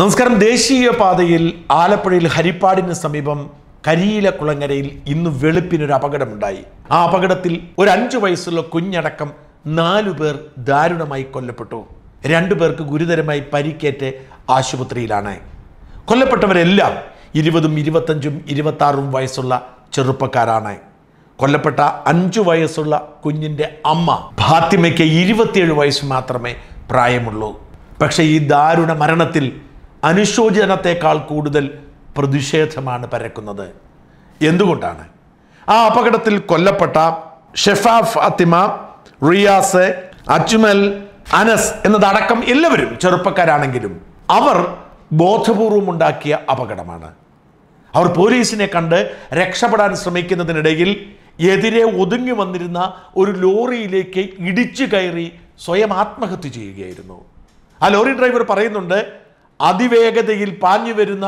നമസ്കാരം പാതയിൽ ആലപ്പുഴയിൽ ഹരിപ്പാടിന് സമീപം കരിയില കുളങ്ങരയിൽ ഇന്ന് വെളുപ്പിനൊരു അപകടമുണ്ടായി ആ അപകടത്തിൽ ഒരു അഞ്ചു വയസ്സുള്ള കുഞ്ഞടക്കം നാലു പേർ ദാരുണമായി കൊല്ലപ്പെട്ടു രണ്ടു പേർക്ക് ഗുരുതരമായി പരിക്കേറ്റ് ആശുപത്രിയിലാണ് കൊല്ലപ്പെട്ടവരെല്ലാം ഇരുപതും ഇരുപത്തഞ്ചും ഇരുപത്താറും വയസ്സുള്ള ചെറുപ്പക്കാരാണ് കൊല്ലപ്പെട്ട അഞ്ചു വയസ്സുള്ള കുഞ്ഞിൻ്റെ അമ്മ ഫാത്തിമയ്ക്ക് ഇരുപത്തിയേഴ് വയസ്സ് മാത്രമേ പ്രായമുള്ളൂ പക്ഷേ ഈ ദാരുണ മരണത്തിൽ അനുശോചനത്തെക്കാൾ കൂടുതൽ പ്രതിഷേധമാണ് പരക്കുന്നത് എന്തുകൊണ്ടാണ് ആ അപകടത്തിൽ കൊല്ലപ്പെട്ട ഷെഫാഫ് അത്തിമ റിയാസ് അജ്മൽ അനസ് എന്നതടക്കം എല്ലാവരും ചെറുപ്പക്കാരാണെങ്കിലും അവർ ബോധപൂർവം ഉണ്ടാക്കിയ അപകടമാണ് അവർ പോലീസിനെ കണ്ട് രക്ഷപ്പെടാൻ ശ്രമിക്കുന്നതിനിടയിൽ എതിരെ ഒതുങ്ങി വന്നിരുന്ന ഒരു ലോറിയിലേക്ക് ഇടിച്ചു കയറി സ്വയം ആത്മഹത്യ ചെയ്യുകയായിരുന്നു ആ ലോറി ഡ്രൈവർ പറയുന്നുണ്ട് അതിവേഗതയിൽ പാഞ്ഞു വരുന്ന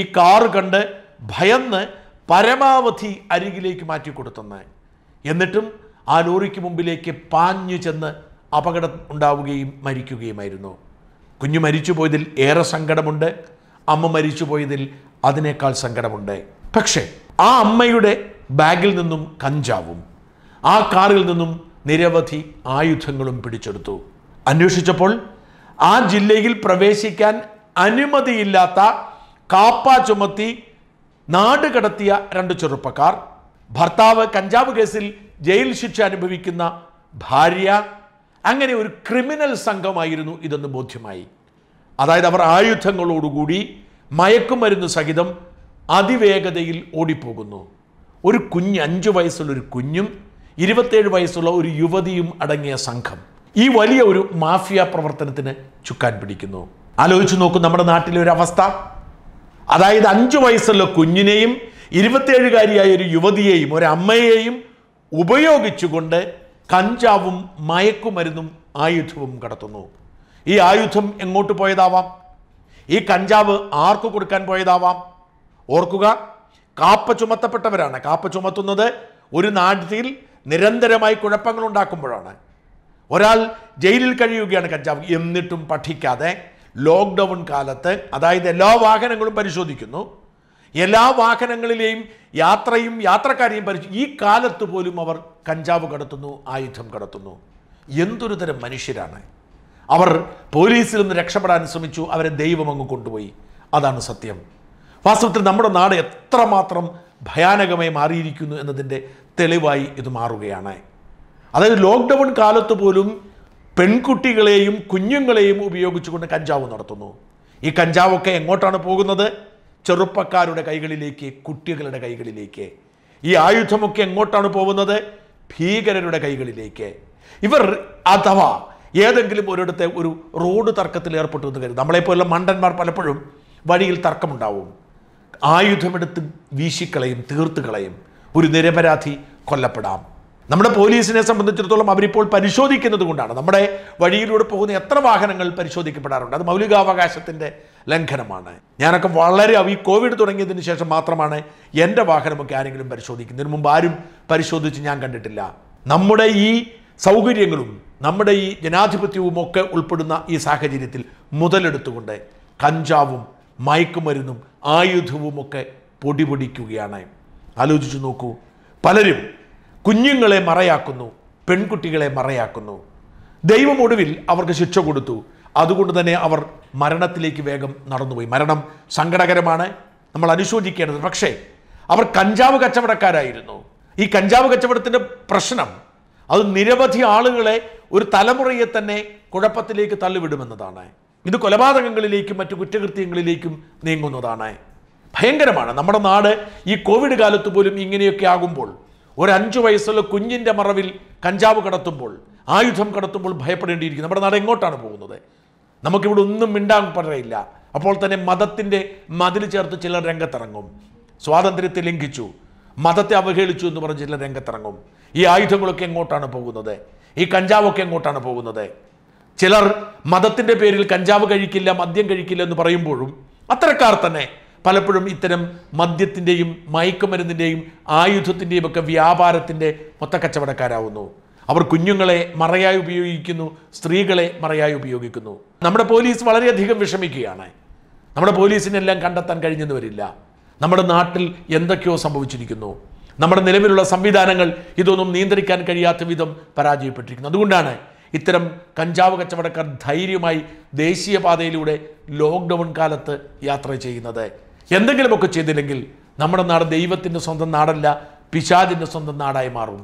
ഈ കാറ് കണ്ട് ഭയന്ന് പരമാവധി അരികിലേക്ക് മാറ്റിക്കൊടുത്തെന്ന് എന്നിട്ടും ആ ലോറിക്ക് മുമ്പിലേക്ക് പാഞ്ഞു ചെന്ന് അപകടം ഉണ്ടാവുകയും മരിക്കുകയുമായിരുന്നു കുഞ്ഞു മരിച്ചു പോയതിൽ ഏറെ സങ്കടമുണ്ട് അമ്മ മരിച്ചു പോയതിൽ അതിനേക്കാൾ സങ്കടമുണ്ട് പക്ഷേ ആ അമ്മയുടെ ബാഗിൽ നിന്നും കഞ്ചാവും ആ കാറിൽ നിന്നും നിരവധി ആയുധങ്ങളും പിടിച്ചെടുത്തു അന്വേഷിച്ചപ്പോൾ ആ ജില്ലയിൽ പ്രവേശിക്കാൻ അനുമതിയില്ലാത്ത കാപ്പ ചുമത്തി നാട് കടത്തിയ രണ്ട് ചെറുപ്പക്കാർ ഭർത്താവ് കഞ്ചാവ് കേസിൽ ജയിൽ ശിക്ഷ അനുഭവിക്കുന്ന ഭാര്യ അങ്ങനെ ഒരു ക്രിമിനൽ സംഘമായിരുന്നു ഇതെന്ന് ബോധ്യമായി അതായത് അവർ ആയുധങ്ങളോടുകൂടി മയക്കുമരുന്ന് സഹിതം അതിവേഗതയിൽ ഓടിപ്പോകുന്നു ഒരു കുഞ്ഞ് അഞ്ച് വയസ്സുള്ളൊരു കുഞ്ഞും ഇരുപത്തേഴ് വയസ്സുള്ള ഒരു യുവതിയും അടങ്ങിയ സംഘം ഈ വലിയ ഒരു മാഫിയ പ്രവർത്തനത്തിന് ചുക്കാൻ പിടിക്കുന്നു ആലോചിച്ച് നോക്കൂ നമ്മുടെ നാട്ടിലെ ഒരു അവസ്ഥ അതായത് അഞ്ചു വയസ്സുള്ള കുഞ്ഞിനെയും ഇരുപത്തിയേഴുകാരിയായ ഒരു യുവതിയെയും ഒരു അമ്മയെയും ഉപയോഗിച്ചുകൊണ്ട് കഞ്ചാവും മയക്കുമരുന്നും ആയുധവും കടത്തുന്നു ഈ ആയുധം എങ്ങോട്ട് പോയതാവാം ഈ കഞ്ചാവ് ആർക്ക് കൊടുക്കാൻ പോയതാവാം ഓർക്കുക കാപ്പ ചുമത്തപ്പെട്ടവരാണ് കാപ്പ ചുമത്തുന്നത് ഒരു നാട്ടിൽ നിരന്തരമായി കുഴപ്പങ്ങൾ ഉണ്ടാക്കുമ്പോഴാണ് ഒരാൾ ജയിലിൽ കഴിയുകയാണ് കഞ്ചാവ് എന്നിട്ടും പഠിക്കാതെ ലോക്ക്ഡൗൺ കാലത്ത് അതായത് എല്ലാ വാഹനങ്ങളും പരിശോധിക്കുന്നു എല്ലാ വാഹനങ്ങളിലെയും യാത്രയും യാത്രക്കാരെയും പരിശോ ഈ കാലത്ത് പോലും അവർ കഞ്ചാവ് കടത്തുന്നു ആയുധം കടത്തുന്നു എന്തൊരു തരം മനുഷ്യരാണ് അവർ പോലീസിൽ നിന്ന് രക്ഷപ്പെടാൻ ശ്രമിച്ചു അവരെ ദൈവം അങ്ങ് കൊണ്ടുപോയി അതാണ് സത്യം വാസ്തവത്തിൽ നമ്മുടെ നാട് എത്രമാത്രം ഭയാനകമായി മാറിയിരിക്കുന്നു എന്നതിൻ്റെ തെളിവായി ഇത് മാറുകയാണ് അതായത് ലോക്ക്ഡൗൺ കാലത്ത് പോലും പെൺകുട്ടികളെയും കുഞ്ഞുങ്ങളെയും ഉപയോഗിച്ചുകൊണ്ട് കഞ്ചാവ് നടത്തുന്നു ഈ കഞ്ചാവൊക്കെ എങ്ങോട്ടാണ് പോകുന്നത് ചെറുപ്പക്കാരുടെ കൈകളിലേക്ക് കുട്ടികളുടെ കൈകളിലേക്ക് ഈ ആയുധമൊക്കെ എങ്ങോട്ടാണ് പോകുന്നത് ഭീകരരുടെ കൈകളിലേക്ക് ഇവർ അഥവാ ഏതെങ്കിലും ഒരിടത്തെ ഒരു റോഡ് തർക്കത്തിൽ ഏർപ്പെട്ടു എന്ന് കരുതും നമ്മളെപ്പോലുള്ള മണ്ടന്മാർ പലപ്പോഴും വഴിയിൽ തർക്കമുണ്ടാവും ആയുധമെടുത്ത് വീശിക്കളയും തീർത്തുകളയും ഒരു നിരപരാധി കൊല്ലപ്പെടാം നമ്മുടെ പോലീസിനെ സംബന്ധിച്ചിടത്തോളം അവരിപ്പോൾ പരിശോധിക്കുന്നത് കൊണ്ടാണ് നമ്മുടെ വഴിയിലൂടെ പോകുന്ന എത്ര വാഹനങ്ങൾ പരിശോധിക്കപ്പെടാറുണ്ട് അത് മൗലികാവകാശത്തിൻ്റെ ലംഘനമാണ് ഞാനൊക്കെ വളരെ ഈ കോവിഡ് തുടങ്ങിയതിന് ശേഷം മാത്രമാണ് എൻ്റെ വാഹനമൊക്കെ ആരെങ്കിലും പരിശോധിക്കുന്നതിന് മുമ്പ് ആരും പരിശോധിച്ച് ഞാൻ കണ്ടിട്ടില്ല നമ്മുടെ ഈ സൗകര്യങ്ങളും നമ്മുടെ ഈ ജനാധിപത്യവും ഒക്കെ ഉൾപ്പെടുന്ന ഈ സാഹചര്യത്തിൽ മുതലെടുത്തുകൊണ്ട് കഞ്ചാവും മയക്കുമരുന്നും ആയുധവുമൊക്കെ പൊടിപൊടിക്കുകയാണ് ആലോചിച്ചു നോക്കൂ പലരും കുഞ്ഞുങ്ങളെ മറയാക്കുന്നു പെൺകുട്ടികളെ മറയാക്കുന്നു ദൈവം ഒടുവിൽ അവർക്ക് ശിക്ഷ കൊടുത്തു അതുകൊണ്ട് തന്നെ അവർ മരണത്തിലേക്ക് വേഗം നടന്നുപോയി മരണം സങ്കടകരമാണ് നമ്മൾ അനുശോചിക്കേണ്ടത് പക്ഷേ അവർ കഞ്ചാവ് കച്ചവടക്കാരായിരുന്നു ഈ കഞ്ചാവ് കച്ചവടത്തിൻ്റെ പ്രശ്നം അത് നിരവധി ആളുകളെ ഒരു തലമുറയെ തന്നെ കുഴപ്പത്തിലേക്ക് തള്ളിവിടുമെന്നതാണ് ഇത് കൊലപാതകങ്ങളിലേക്കും മറ്റു കുറ്റകൃത്യങ്ങളിലേക്കും നീങ്ങുന്നതാണ് ഭയങ്കരമാണ് നമ്മുടെ നാട് ഈ കോവിഡ് കാലത്ത് പോലും ഇങ്ങനെയൊക്കെ ആകുമ്പോൾ ഒരു അഞ്ചു വയസ്സുള്ള കുഞ്ഞിൻ്റെ മറവിൽ കഞ്ചാവ് കടത്തുമ്പോൾ ആയുധം കടത്തുമ്പോൾ ഭയപ്പെടേണ്ടിയിരിക്കുന്നു നമ്മുടെ നാട് എങ്ങോട്ടാണ് പോകുന്നത് നമുക്കിവിടെ ഒന്നും മിണ്ടാൻ പറയില്ല അപ്പോൾ തന്നെ മതത്തിൻ്റെ മതിൽ ചേർത്ത് ചിലർ രംഗത്തിറങ്ങും സ്വാതന്ത്ര്യത്തെ ലംഘിച്ചു മതത്തെ അവഹേളിച്ചു എന്ന് പറഞ്ഞ് ചിലർ രംഗത്തിറങ്ങും ഈ ആയുധങ്ങളൊക്കെ എങ്ങോട്ടാണ് പോകുന്നത് ഈ കഞ്ചാവൊക്കെ എങ്ങോട്ടാണ് പോകുന്നത് ചിലർ മതത്തിൻ്റെ പേരിൽ കഞ്ചാവ് കഴിക്കില്ല മദ്യം കഴിക്കില്ല എന്ന് പറയുമ്പോഴും അത്തരക്കാർ തന്നെ പലപ്പോഴും ഇത്തരം മദ്യത്തിൻ്റെയും മയക്കുമരുന്നിൻ്റെയും ആയുധത്തിൻ്റെയും ഒക്കെ വ്യാപാരത്തിൻ്റെ കച്ചവടക്കാരാവുന്നു അവർ കുഞ്ഞുങ്ങളെ മറയായി ഉപയോഗിക്കുന്നു സ്ത്രീകളെ മറയായി ഉപയോഗിക്കുന്നു നമ്മുടെ പോലീസ് വളരെയധികം വിഷമിക്കുകയാണ് നമ്മുടെ പോലീസിനെല്ലാം കണ്ടെത്താൻ കഴിഞ്ഞെന്ന് വരില്ല നമ്മുടെ നാട്ടിൽ എന്തൊക്കെയോ സംഭവിച്ചിരിക്കുന്നു നമ്മുടെ നിലവിലുള്ള സംവിധാനങ്ങൾ ഇതൊന്നും നിയന്ത്രിക്കാൻ കഴിയാത്ത വിധം പരാജയപ്പെട്ടിരിക്കുന്നു അതുകൊണ്ടാണ് ഇത്തരം കഞ്ചാവ് കച്ചവടക്കാർ ധൈര്യമായി ദേശീയപാതയിലൂടെ ലോക്ക്ഡൗൺ കാലത്ത് യാത്ര ചെയ്യുന്നത് എന്തെങ്കിലുമൊക്കെ ചെയ്തില്ലെങ്കിൽ നമ്മുടെ നാട് ദൈവത്തിൻ്റെ സ്വന്തം നാടല്ല പിശാദിൻ്റെ സ്വന്തം നാടായി മാറും